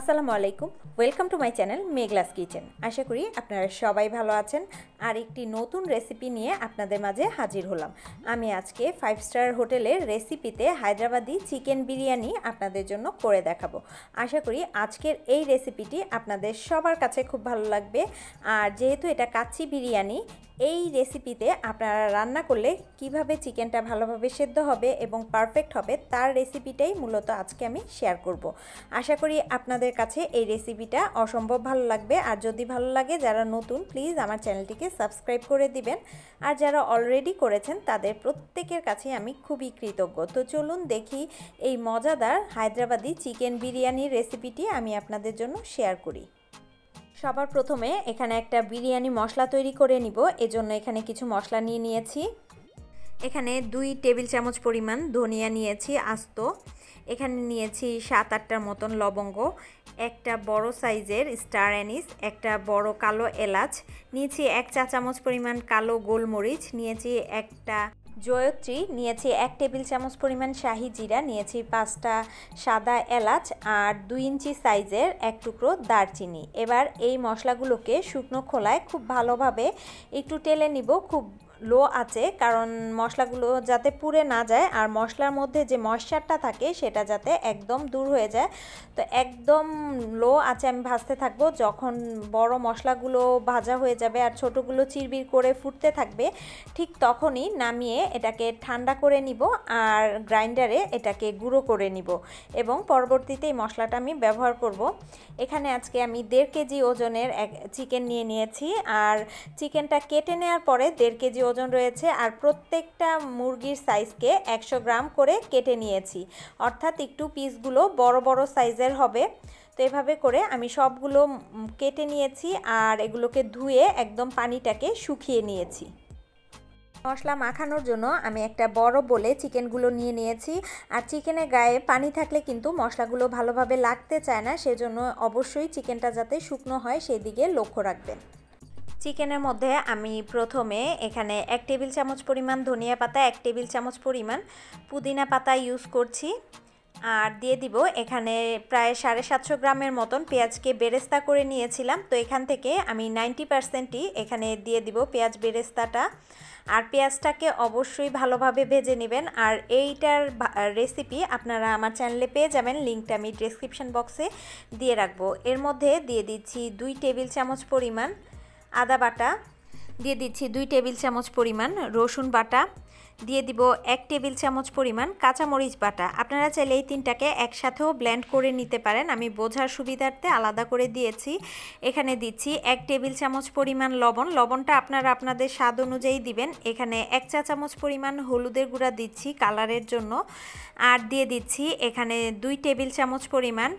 আসসালামু আলাইকুম welcome to my channel Meghla's kitchen আশা করি আপনারা সবাই ভালো আছেন আর একটি নতুন রেসিপি নিয়ে আপনাদের মাঝে হাজির হলাম আমি আজকে ফাইভ স্টার হোটেলের রেসিপিতে হায়দ্রাবাদি চিকেন বিরিয়ানি আপনাদের জন্য করে দেখাবো আশা করি আজকের এই রেসিপিটি আপনাদের সবার কাছে খুব ভালো লাগবে আর যেহেতু এটা কাচ্চি বিরিয়ানি এই রেসিপিতে আপনারা রান্না করলে কিভাবে চিকেনটা ভালোভাবে সেদ্ধ হবে এবং পারফেক্ট হবে তার রেসিপিটাই মূলত আজকে আমি শেয়ার করব। আশা করি আপনাদের কাছে এই রেসিপিটা অসম্ভব ভালো লাগবে আর যদি ভালো লাগে যারা নতুন প্লিজ আমার চ্যানেলটিকে সাবস্ক্রাইব করে দিবেন আর যারা অলরেডি করেছেন তাদের প্রত্যেকের কাছে আমি খুবই কৃতজ্ঞ তো চলুন দেখি এই মজাদার হায়দ্রাবাদি চিকেন বিরিয়ানির রেসিপিটি আমি আপনাদের জন্য শেয়ার করি সবার প্রথমে এখানে একটা বিরিয়ানি মশলা তৈরি করে নিব এজন্য এখানে কিছু মশলা নিয়ে নিয়েছি এখানে দুই টেবিল চামচ পরিমাণ ধনিয়া নিয়েছি আস্ত এখানে নিয়েছি সাত আটটার মতন লবঙ্গ একটা বড় সাইজের স্টার অ্যানিস একটা বড় কালো এলাচ নিয়েছি এক চা চামচ পরিমাণ কালো গোলমরিচ নিয়েছি একটা জয়ত্রী নিয়েছি এক টেবিল চামচ পরিমাণ শাহি জিরা নিয়েছি পাঁচটা সাদা এলাচ আর দুই ইঞ্চি সাইজের এক টুকরো দারচিনি এবার এই মশলাগুলোকে শুকনো খোলায় খুব ভালোভাবে একটু টেলে নিব খুব লো আছে কারণ মশলাগুলো যাতে পুড়ে না যায় আর মশলার মধ্যে যে ময়শ্চারটা থাকে সেটা যাতে একদম দূর হয়ে যায় তো একদম লো আছে আমি ভাজতে থাকবো যখন বড় মশলাগুলো ভাজা হয়ে যাবে আর ছোটোগুলো চিরবির করে ফুটতে থাকবে ঠিক তখনই নামিয়ে এটাকে ঠান্ডা করে নিব আর গ্রাইন্ডারে এটাকে গুঁড়ো করে নিব এবং পরবর্তীতে এই মশলাটা আমি ব্যবহার করব এখানে আজকে আমি দেড় কেজি ওজনের এক চিকেন নিয়ে নিয়েছি আর চিকেনটা কেটে নেওয়ার পরে দেড় কেজি ওজন রয়েছে আর প্রত্যেকটা মুরগির সাইজকে একশো গ্রাম করে কেটে নিয়েছি অর্থাৎ একটু পিসগুলো বড় বড় সাইজের হবে তো এভাবে করে আমি সবগুলো কেটে নিয়েছি আর এগুলোকে ধুয়ে একদম পানিটাকে শুকিয়ে নিয়েছি মশলা মাখানোর জন্য আমি একটা বড় বলে চিকেনগুলো নিয়ে নিয়েছি আর চিকেনের গায়ে পানি থাকলে কিন্তু মশলাগুলো ভালোভাবে লাগতে চায় না সেজন্য অবশ্যই চিকেনটা যাতে শুকনো হয় সেই দিকে লক্ষ্য রাখবেন চিকেনের মধ্যে আমি প্রথমে এখানে এক টেবিল চামচ পরিমাণ ধনিয়া পাতা এক টেবিল চামচ পরিমাণ পুদিনা পাতা ইউজ করছি আর দিয়ে দিব এখানে প্রায় সাড়ে সাতশো গ্রামের মতন পেঁয়াজকে বেরেস্তা করে নিয়েছিলাম তো এখান থেকে আমি নাইনটি পার্সেন্টই এখানে দিয়ে দিব পেঁয়াজ বেরেস্তাটা আর পেঁয়াজটাকে অবশ্যই ভালোভাবে ভেজে নেবেন আর এইটার রেসিপি আপনারা আমার চ্যানেলে পেয়ে যাবেন লিঙ্কটা আমি ডিসক্রিপশান বক্সে দিয়ে রাখবো এর মধ্যে দিয়ে দিচ্ছি দুই টেবিল চামচ পরিমাণ আদা বাটা দিয়ে দিচ্ছি দুই টেবিল চামচ পরিমাণ রসুন বাটা দিয়ে দিব এক টেবিল চামচ পরিমাণ কাঁচামরিচ বাটা আপনারা চাইলে এই তিনটাকে একসাথেও ব্লেন্ড করে নিতে পারেন আমি বোঝার সুবিধার্থে আলাদা করে দিয়েছি এখানে দিচ্ছি এক টেবিল চামচ পরিমাণ লবণ লবণটা আপনারা আপনাদের স্বাদ অনুযায়ী দিবেন এখানে এক চা চামচ পরিমাণ হলুদের গুঁড়া দিচ্ছি কালারের জন্য আর দিয়ে দিচ্ছি এখানে দুই টেবিল চামচ পরিমাণ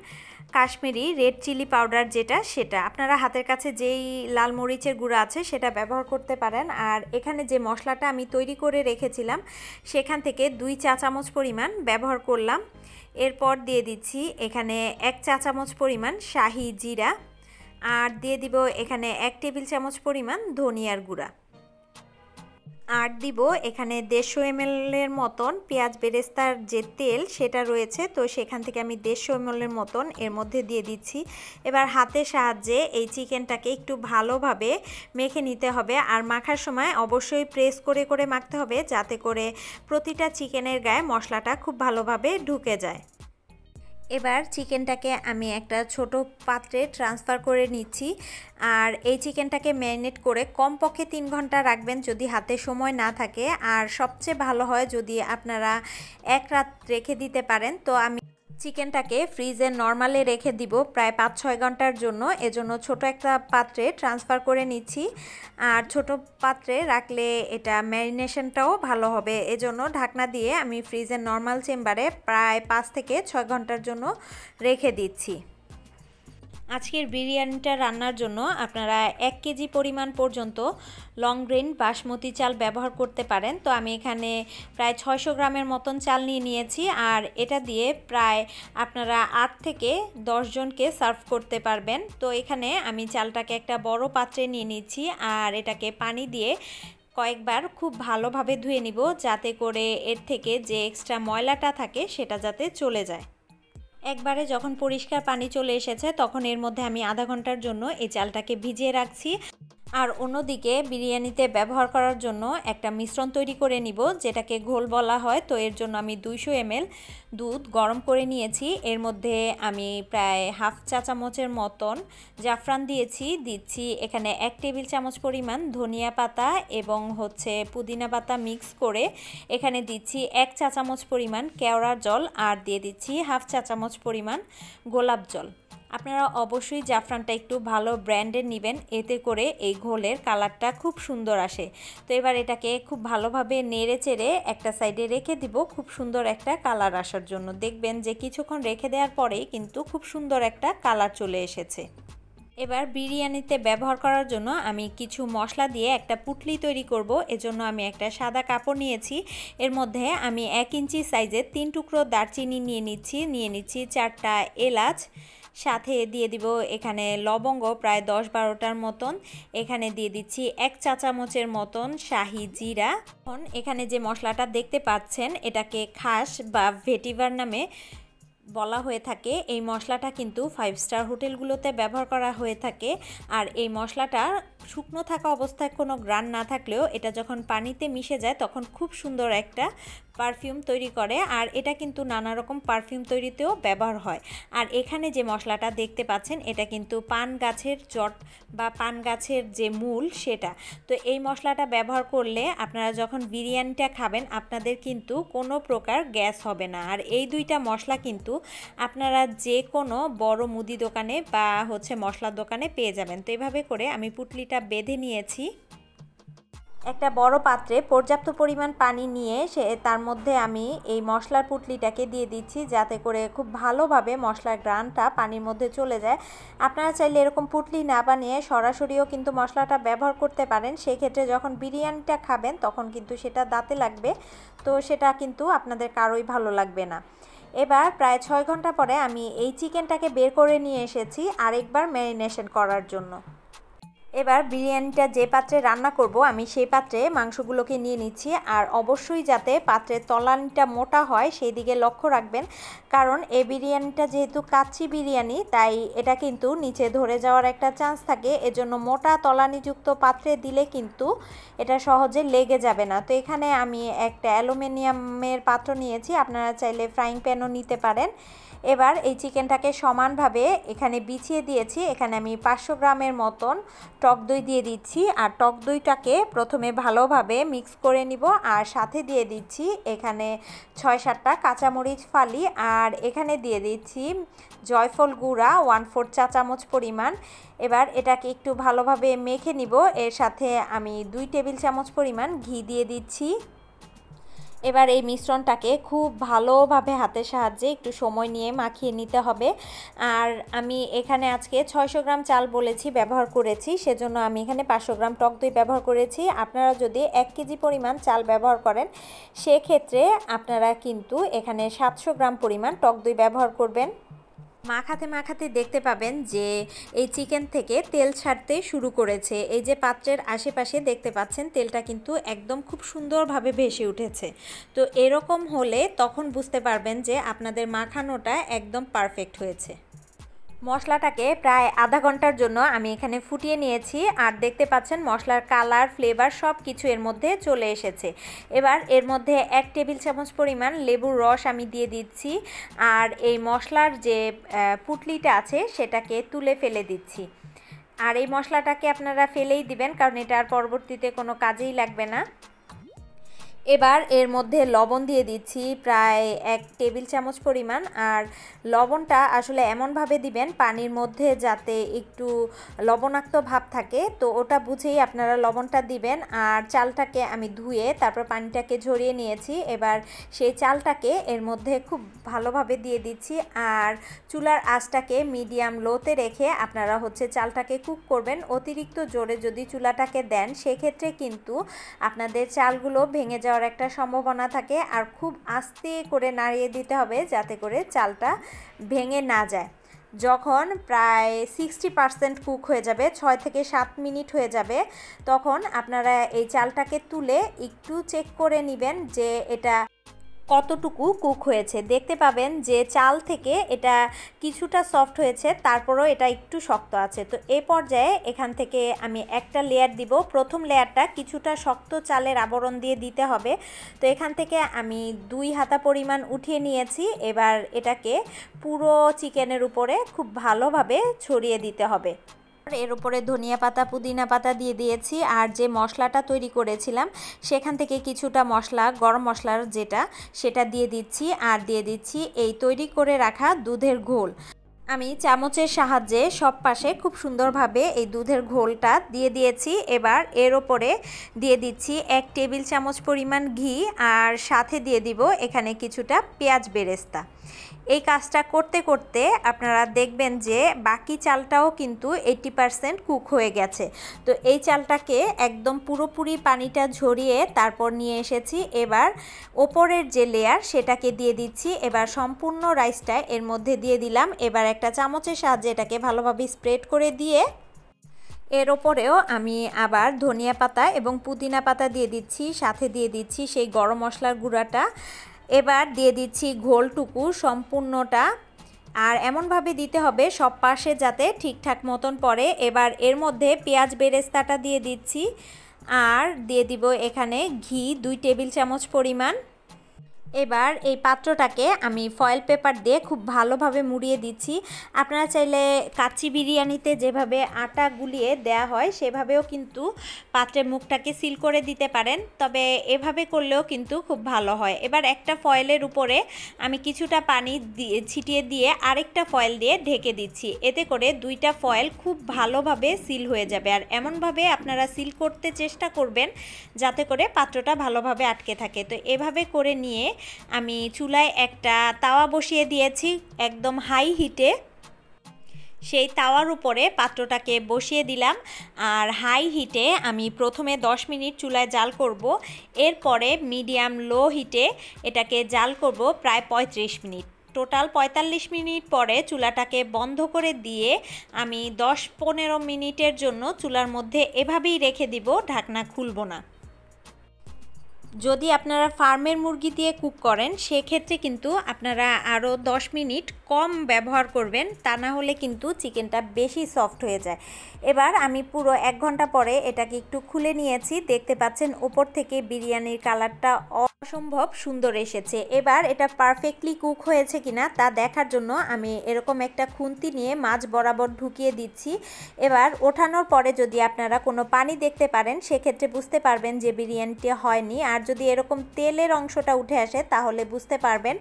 কাশ্মীরি রেড চিলি পাউডার যেটা সেটা আপনারা হাতের কাছে যেই লাল মরিচের গুঁড়া আছে সেটা ব্যবহার করতে পারেন আর এখানে যে মশলাটা আমি তৈরি করে রেখেছিলাম দিলাম সেখান থেকে দুই চা চামচ পরিমাণ ব্যবহার করলাম এরপর দিয়ে দিচ্ছি এখানে এক চা চামচ পরিমাণ শাহি জিরা আর দিয়ে দিব এখানে এক টেবিল চামচ পরিমাণ ধনিয়ার গুঁড়া আর দিব এখানে দেড়শো এমএলের মতন পেঁয়াজ বেরেস্তার যে তেল সেটা রয়েছে তো সেখান থেকে আমি দেড়শো এমএলের মতন এর মধ্যে দিয়ে দিচ্ছি এবার হাতের সাহায্যে এই চিকেনটাকে একটু ভালোভাবে মেখে নিতে হবে আর মাখার সময় অবশ্যই প্রেস করে করে মাখতে হবে যাতে করে প্রতিটা চিকেনের গায়ে মশলাটা খুব ভালোভাবে ঢুকে যায় এবার চিকেনটাকে আমি একটা ছোট পাত্রে ট্রান্সফার করে নিচ্ছি আর এই চিকেনটাকে ম্যারিনেট করে কমপক্ষে তিন ঘন্টা রাখবেন যদি হাতে সময় না থাকে আর সবচেয়ে ভালো হয় যদি আপনারা এক রাত রেখে দিতে পারেন তো আমি চিকেনটাকে ফ্রিজে নর্মালে রেখে দিব প্রায় পাঁচ ছয় ঘন্টার জন্য এজন্য ছোট একটা পাত্রে ট্রান্সফার করে নিচ্ছি আর ছোট পাত্রে রাখলে এটা ম্যারিনেশনটাও ভালো হবে এজন্য ঢাকনা দিয়ে আমি ফ্রিজের নর্মাল চেম্বারে প্রায় পাঁচ থেকে ছয় ঘন্টার জন্য রেখে দিচ্ছি আজকের বিরিয়ানিটা রান্নার জন্য আপনারা এক কেজি পরিমাণ পর্যন্ত লং গ্রেন বাসমতি চাল ব্যবহার করতে পারেন তো আমি এখানে প্রায় ছয়শো গ্রামের মতন চাল নিয়ে নিয়েছি আর এটা দিয়ে প্রায় আপনারা আট থেকে দশজনকে সার্ভ করতে পারবেন তো এখানে আমি চালটাকে একটা বড় পাত্রে নিয়ে নিচ্ছি আর এটাকে পানি দিয়ে কয়েকবার খুব ভালোভাবে ধুয়ে নিব যাতে করে এর থেকে যে এক্সট্রা ময়লাটা থাকে সেটা যাতে চলে যায় একবারে যখন পরিষ্কার পানি চলে এসেছে তখন এর মধ্যে আমি আধা ঘন্টার জন্য এই চালটাকে ভিজিয়ে রাখছি আর অন্যদিকে বিরিয়ানিতে ব্যবহার করার জন্য একটা মিশ্রণ তৈরি করে নিব যেটাকে ঘোল বলা হয় তো এর জন্য আমি দুইশো এমএল দুধ গরম করে নিয়েছি এর মধ্যে আমি প্রায় হাফ চা চামচের মতন জাফরান দিয়েছি দিচ্ছি এখানে এক টেবিল চামচ পরিমাণ ধনিয়া পাতা এবং হচ্ছে পুদিনা পাতা মিক্স করে এখানে দিচ্ছি এক চা চামচ পরিমাণ কেওড়ার জল আর দিয়ে দিচ্ছি হাফ চা চামচ পরিমাণ গোলাপ জল আপনারা অবশ্যই জাফরানটা একটু ভালো ব্র্যান্ডের নেবেন এতে করে এই ঘোলের কালারটা খুব সুন্দর আসে তো এবার এটাকে খুব ভালোভাবে নেড়ে চেড়ে একটা সাইডে রেখে দিব খুব সুন্দর একটা কালার আসার জন্য দেখবেন যে কিছুক্ষণ রেখে দেওয়ার পরেই কিন্তু খুব সুন্দর একটা কালার চলে এসেছে এবার বিরিয়ানিতে ব্যবহার করার জন্য আমি কিছু মশলা দিয়ে একটা পুটলি তৈরি করব এজন্য আমি একটা সাদা কাপড় নিয়েছি এর মধ্যে আমি এক ইঞ্চি সাইজের তিন টুকরো দারচিনি নিয়ে নিচ্ছি নিয়ে নিচ্ছি চারটা এলাচ সাথে দিয়ে দিব এখানে লবঙ্গ প্রায় দশ বারোটার মতন এখানে দিয়ে দিচ্ছি এক চা চামচের মতন শাহি জিরা এখানে যে মশলাটা দেখতে পাচ্ছেন এটাকে খাস বা ভেটিভার নামে বলা হয়ে থাকে এই মশলাটা কিন্তু ফাইভ স্টার হোটেলগুলোতে ব্যবহার করা হয়ে থাকে আর এই মশলাটা শুকনো থাকা অবস্থায় কোনো গ্রান না থাকলেও এটা যখন পানিতে মিশে যায় তখন খুব সুন্দর একটা পারফিউম তৈরি করে আর এটা কিন্তু নানা রকম পারফিউম তৈরিতেও ব্যবহার হয় আর এখানে যে মশলাটা দেখতে পাচ্ছেন এটা কিন্তু পান গাছের জট বা পান গাছের যে মূল সেটা তো এই মশলাটা ব্যবহার করলে আপনারা যখন বিরিয়ানিটা খাবেন আপনাদের কিন্তু কোনো প্রকার গ্যাস হবে না আর এই দুইটা মশলা কিন্তু আপনারা যে কোনো বড় মুদি দোকানে বা হচ্ছে মশলার দোকানে পেয়ে যাবেন তো এভাবে করে আমি পুটলিটা বেঁধে নিয়েছি একটা বড় পাত্রে পর্যাপ্ত পরিমাণ পানি নিয়ে সে তার মধ্যে আমি এই মশলার পুটলিটাকে দিয়ে দিচ্ছি যাতে করে খুব ভালোভাবে মশলার গ্রানটা পানির মধ্যে চলে যায় আপনারা চাইলে এরকম পুটলি না বানিয়ে সরাসরিও কিন্তু মশলাটা ব্যবহার করতে পারেন সেক্ষেত্রে যখন বিরিয়ানিটা খাবেন তখন কিন্তু সেটা দাঁতে লাগবে তো সেটা কিন্তু আপনাদের কারোই ভালো লাগবে না এবার প্রায় ছয় ঘন্টা পরে আমি এই চিকেনটাকে বের করে নিয়ে এসেছি আরেকবার ম্যারিনেশন করার জন্য এবার বিরিয়ানিটা যে পাত্রে রান্না করব আমি সেই পাত্রে মাংসগুলোকে নিয়ে নিচ্ছি আর অবশ্যই যাতে পাত্রের তলানিটা মোটা হয় সেই দিকে লক্ষ্য রাখবেন কারণ এই বিরিয়ানিটা যেহেতু কাচ্চি বিরিয়ানি তাই এটা কিন্তু নিচে ধরে যাওয়ার একটা চান্স থাকে এজন্য মোটা তলানিযুক্ত পাত্রে দিলে কিন্তু এটা সহজে লেগে যাবে না তো এখানে আমি একটা অ্যালুমিনিয়ামের পাত্র নিয়েছি আপনারা চাইলে ফ্রাইং প্যানও নিতে পারেন এবার এই চিকেনটাকে সমানভাবে এখানে বিছিয়ে দিয়েছি এখানে আমি পাঁচশো গ্রামের মতন টক দই দিয়ে দিচ্ছি আর টক দইটাকে প্রথমে ভালোভাবে মিক্স করে নিব আর সাথে দিয়ে দিচ্ছি এখানে ছয় সাতটা কাঁচামরিচ ফালি আর এখানে দিয়ে দিচ্ছি জয়ফল গুঁড়া ওয়ান ফোর চা চামচ পরিমাণ এবার এটাকে একটু ভালোভাবে মেখে নিব এর সাথে আমি দুই টেবিল চামচ পরিমাণ ঘি দিয়ে দিচ্ছি এবার এই মিশ্রণটাকে খুব ভালোভাবে হাতের সাহায্যে একটু সময় নিয়ে মাখিয়ে নিতে হবে আর আমি এখানে আজকে ছয়শো গ্রাম চাল বলেছি ব্যবহার করেছি সেজন্য আমি এখানে পাঁচশো গ্রাম টক দই ব্যবহার করেছি আপনারা যদি এক কেজি পরিমাণ চাল ব্যবহার করেন সেক্ষেত্রে আপনারা কিন্তু এখানে সাতশো গ্রাম পরিমাণ টক দই ব্যবহার করবেন মাখাতে মাখাতে দেখতে পাবেন যে এই চিকেন থেকে তেল ছাড়তে শুরু করেছে এই যে পাত্রের আশেপাশে দেখতে পাচ্ছেন তেলটা কিন্তু একদম খুব সুন্দরভাবে ভেসে উঠেছে তো এরকম হলে তখন বুঝতে পারবেন যে আপনাদের মাখানোটা একদম পারফেক্ট হয়েছে মশলাটাকে প্রায় আধা ঘন্টার জন্য আমি এখানে ফুটিয়ে নিয়েছি আর দেখতে পাচ্ছেন মশলার কালার ফ্লেভার সব কিছু এর মধ্যে চলে এসেছে এবার এর মধ্যে এক টেবিল চামচ পরিমাণ লেবুর রস আমি দিয়ে দিচ্ছি আর এই মশলার যে পুটলিটা আছে সেটাকে তুলে ফেলে দিচ্ছি আর এই মশলাটাকে আপনারা ফেলেই দিবেন কারণ এটা আর পরবর্তীতে কোনো কাজেই লাগবে না এবার এর মধ্যে লবণ দিয়ে দিচ্ছি প্রায় এক টেবিল চামচ পরিমাণ আর লবণটা আসলে এমনভাবে দিবেন পানির মধ্যে যাতে একটু লবণাক্ত ভাব থাকে তো ওটা বুঝেই আপনারা লবণটা দিবেন আর চালটাকে আমি ধুয়ে তারপর পানিটাকে ঝরিয়ে নিয়েছি এবার সেই চালটাকে এর মধ্যে খুব ভালোভাবে দিয়ে দিচ্ছি আর চুলার আঁচটাকে মিডিয়াম লোতে রেখে আপনারা হচ্ছে চালটাকে কুক করবেন অতিরিক্ত জোরে যদি চুলাটাকে দেন সেক্ষেত্রে কিন্তু আপনাদের চালগুলো ভেঙে যাওয়া যাওয়ার একটা সম্ভাবনা থাকে আর খুব আস্তে করে নাড়িয়ে দিতে হবে যাতে করে চালটা ভেঙে না যায় যখন প্রায় সিক্সটি পারসেন্ট কুক হয়ে যাবে ছয় থেকে সাত মিনিট হয়ে যাবে তখন আপনারা এই চালটাকে তুলে একটু চেক করে নেবেন যে এটা কতটুকু কুক হয়েছে দেখতে পাবেন যে চাল থেকে এটা কিছুটা সফট হয়েছে তারপরেও এটা একটু শক্ত আছে তো এ পর্যায়ে এখান থেকে আমি একটা লেয়ার দিব প্রথম লেয়ারটা কিছুটা শক্ত চালের আবরণ দিয়ে দিতে হবে তো এখান থেকে আমি দুই হাতা পরিমাণ উঠিয়ে নিয়েছি এবার এটাকে পুরো চিকেনের উপরে খুব ভালোভাবে ছড়িয়ে দিতে হবে এর উপরে ধনিয়া পাতা পুদিনা পাতা দিয়ে দিয়েছি আর যে মশলাটা তৈরি করেছিলাম সেখান থেকে কিছুটা মশলা গরম মশলার যেটা সেটা দিয়ে দিচ্ছি আর দিয়ে দিচ্ছি এই তৈরি করে রাখা দুধের ঘোল আমি চামচের সাহায্যে সব পাশে খুব সুন্দরভাবে এই দুধের ঘোলটা দিয়ে দিয়েছি এবার এর ওপরে দিয়ে দিচ্ছি এক টেবিল চামচ পরিমাণ ঘি আর সাথে দিয়ে দিব এখানে কিছুটা পেঁয়াজ বেরেস্তা এই কাজটা করতে করতে আপনারা দেখবেন যে বাকি চালটাও কিন্তু এইটি পারসেন্ট কুক হয়ে গেছে তো এই চালটাকে একদম পুরোপুরি পানিটা ঝরিয়ে তারপর নিয়ে এসেছি এবার ওপরের যে লেয়ার সেটাকে দিয়ে দিচ্ছি এবার সম্পূর্ণ রাইসটা এর মধ্যে দিয়ে দিলাম এবার একটা চামচের সাহায্যে এটাকে ভালোভাবে স্প্রেড করে দিয়ে এর ওপরেও আমি আবার ধনিয়া পাতা এবং পুদিনা পাতা দিয়ে দিচ্ছি সাথে দিয়ে দিচ্ছি সেই গরম মশলার গুঁড়াটা এবার দিয়ে দিচ্ছি ঘোলটুকু সম্পূর্ণটা আর এমনভাবে দিতে হবে সব পাশে যাতে ঠিকঠাক মতন পড়ে এবার এর মধ্যে পেঁয়াজ বেরেস্তাটা দিয়ে দিচ্ছি আর দিয়ে দিব এখানে ঘি দুই টেবিল চামচ পরিমাণ এবার এই পাত্রটাকে আমি ফয়েল পেপার দিয়ে খুব ভালোভাবে মুড়িয়ে দিচ্ছি আপনারা চাইলে কাচি বিরিয়ানিতে যেভাবে আটা গুলিয়ে দেয়া হয় সেভাবেও কিন্তু পাত্রের মুখটাকে সিল করে দিতে পারেন তবে এভাবে করলেও কিন্তু খুব ভালো হয় এবার একটা ফয়েলের উপরে আমি কিছুটা পানি ছিটিয়ে দিয়ে আরেকটা ফয়েল দিয়ে ঢেকে দিচ্ছি এতে করে দুইটা ফয়েল খুব ভালোভাবে সিল হয়ে যাবে আর এমনভাবে আপনারা সিল করতে চেষ্টা করবেন যাতে করে পাত্রটা ভালোভাবে আটকে থাকে তো এভাবে করে নিয়ে আমি চুলায় একটা তাওয়া বসিয়ে দিয়েছি একদম হাই হিটে সেই তাওয়ার উপরে পাত্রটাকে বসিয়ে দিলাম আর হাই হিটে আমি প্রথমে 10 মিনিট চুলায় জাল করব এরপরে মিডিয়াম লো হিটে এটাকে জাল করব প্রায় ৩৫ মিনিট টোটাল ৪৫ মিনিট পরে চুলাটাকে বন্ধ করে দিয়ে আমি দশ পনেরো মিনিটের জন্য চুলার মধ্যে এভাবেই রেখে দিব ঢাকনা খুলব না যদি আপনারা ফার্মের মুরগি দিয়ে কুক করেন সেক্ষেত্রে কিন্তু আপনারা আরও 10 মিনিট কম ব্যবহার করবেন তা না হলে কিন্তু চিকেনটা বেশি সফট হয়ে যায় এবার আমি পুরো এক ঘন্টা পরে এটাকে একটু খুলে নিয়েছি দেখতে পাচ্ছেন ওপর থেকে বিরিয়ানির কালারটা অসম্ভব সুন্দর এসেছে এবার এটা পারফেক্টলি কুক হয়েছে কিনা তা দেখার জন্য আমি এরকম একটা খুন্তি নিয়ে মাছ বরাবর ঢুকিয়ে দিচ্ছি এবার ওঠানোর পরে যদি আপনারা কোনো পানি দেখতে পারেন সেক্ষেত্রে বুঝতে পারবেন যে বিরিয়ানিটি হয়নি আর যদি এরকম তেলের অংশটা উঠে আসে তাহলে বুঝতে পারবেন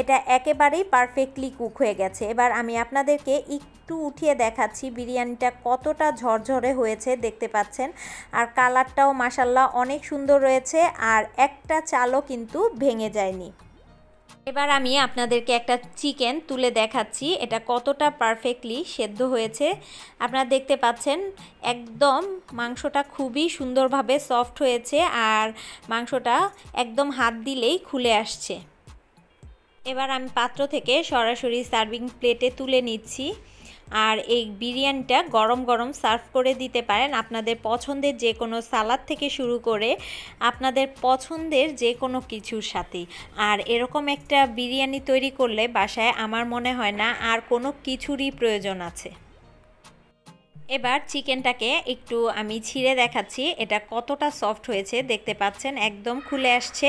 এটা একেবারেই পারফেক্টলি কুক হয়ে গেছে এবার আমি আপনাদেরকে একটু উঠিয়ে দেখাচ্ছি বিরিয়ানিটা কতটা ঝরঝরে হয়েছে দেখতে পাচ্ছেন আর কালারটাও মাসাল্লাহ অনেক সুন্দর রয়েছে আর একটা চালও কিন্তু ভেঙে যায়নি এবার আমি আপনাদেরকে একটা চিকেন তুলে দেখাচ্ছি এটা কতটা পারফেক্টলি সেদ্ধ হয়েছে আপনারা দেখতে পাচ্ছেন একদম মাংসটা খুবই সুন্দরভাবে সফট হয়েছে আর মাংসটা একদম হাত দিলেই খুলে আসছে এবার আমি পাত্র থেকে সরাসরি সার্ভিং প্লেটে তুলে নিচ্ছি আর এই বিরিয়ানিটা গরম গরম সার্ভ করে দিতে পারেন আপনাদের পছন্দের যে কোনো সালাদ থেকে শুরু করে আপনাদের পছন্দের যে কোনো কিছুর সাথে আর এরকম একটা বিরিয়ানি তৈরি করলে বাসায় আমার মনে হয় না আর কোনো কিছুরই প্রয়োজন আছে এবার চিকেনটাকে একটু আমি ছিঁড়ে দেখাচ্ছি এটা কতটা সফট হয়েছে দেখতে পাচ্ছেন একদম খুলে আসছে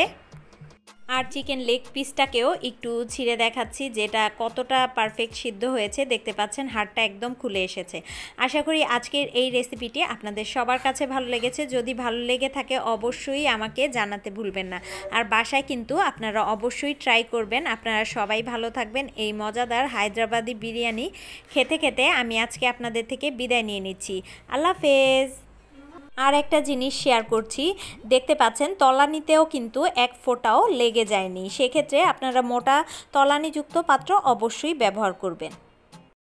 আর চিকেন লেগ পিসটাকেও একটু ছিঁড়ে দেখাচ্ছি যেটা কতটা পারফেক্ট সিদ্ধ হয়েছে দেখতে পাচ্ছেন হাড়টা একদম খুলে এসেছে আশা করি আজকের এই রেসিপিটি আপনাদের সবার কাছে ভালো লেগেছে যদি ভালো লেগে থাকে অবশ্যই আমাকে জানাতে ভুলবেন না আর বাসায় কিন্তু আপনারা অবশ্যই ট্রাই করবেন আপনারা সবাই ভালো থাকবেন এই মজাদার হায়দ্রাবাদি বিরিয়ানি খেতে খেতে আমি আজকে আপনাদের থেকে বিদায় নিয়ে নিচ্ছি আল্লাহ হাফেজ আর একটা জিনিস শেয়ার করছি দেখতে পাচ্ছেন তলানিতেও কিন্তু এক ফোঁটাও লেগে যায়নি সেক্ষেত্রে আপনারা মোটা তলানিযুক্ত পাত্র অবশ্যই ব্যবহার করবেন